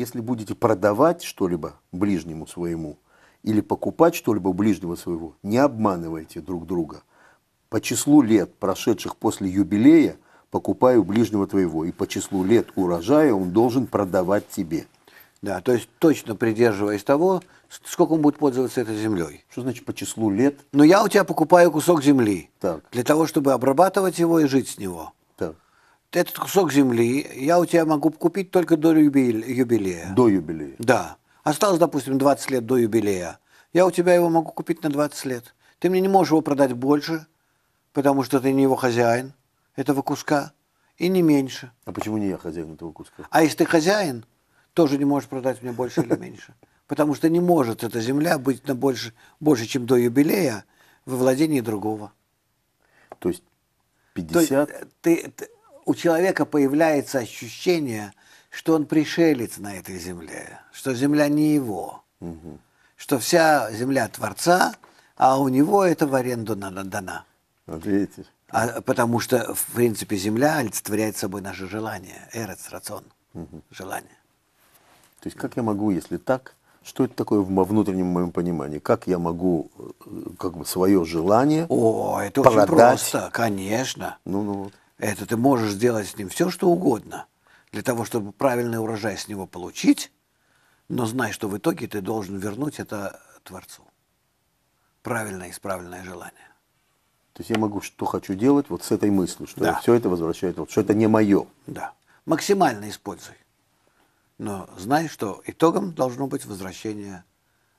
если будете продавать что-либо ближнему своему или покупать что-либо ближнего своего, не обманывайте друг друга. По числу лет, прошедших после юбилея, покупаю ближнего твоего, и по числу лет урожая он должен продавать тебе. Да, то есть точно придерживаясь того, сколько он будет пользоваться этой землей. Что значит по числу лет? Ну, я у тебя покупаю кусок земли. Так. Для того, чтобы обрабатывать его и жить с него этот кусок земли я у тебя могу купить только до юбилея. До юбилея. Да. Осталось, допустим, 20 лет до юбилея. Я у тебя его могу купить на 20 лет. Ты мне не можешь его продать больше, потому что ты не его хозяин этого куска, и не меньше. А почему не я хозяин этого куска? А если ты хозяин, тоже не можешь продать мне больше или меньше. Потому что не может эта земля быть на больше, больше, чем до юбилея во владении другого. То есть 50... То, э, ты, ты, у человека появляется ощущение, что он пришелец на этой земле, что земля не его, угу. что вся земля Творца, а у него это в аренду надо дана. Вот видите. А, потому что, в принципе, земля олицетворяет собой наше желание, эрец, рацион, угу. желание. То есть как я могу, если так, что это такое в внутреннем моем понимании? Как я могу э, как бы свое желание О, это продать? очень просто, конечно. Ну, ну вот. Это ты можешь сделать с ним все, что угодно, для того, чтобы правильный урожай с него получить, но знай, что в итоге ты должен вернуть это Творцу. Правильное исправленное желание. То есть я могу, что хочу делать, вот с этой мыслью, что да. все это возвращает, вот, что это не мое. Да. Максимально используй. Но знай, что итогом должно быть возвращение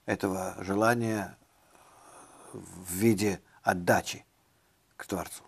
этого желания в виде отдачи к Творцу.